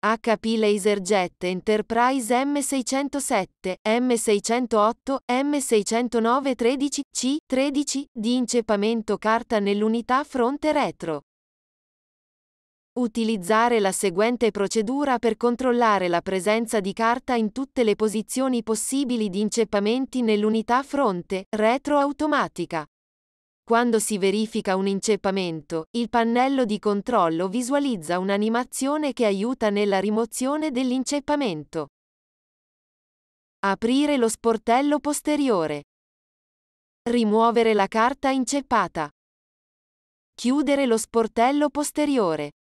HP Laserjet Enterprise M607, M608, M609 13, C13 di inceppamento carta nell'unità fronte retro. Utilizzare la seguente procedura per controllare la presenza di carta in tutte le posizioni possibili di inceppamenti nell'unità fronte retro automatica. Quando si verifica un inceppamento, il pannello di controllo visualizza un'animazione che aiuta nella rimozione dell'inceppamento. Aprire lo sportello posteriore. Rimuovere la carta inceppata. Chiudere lo sportello posteriore.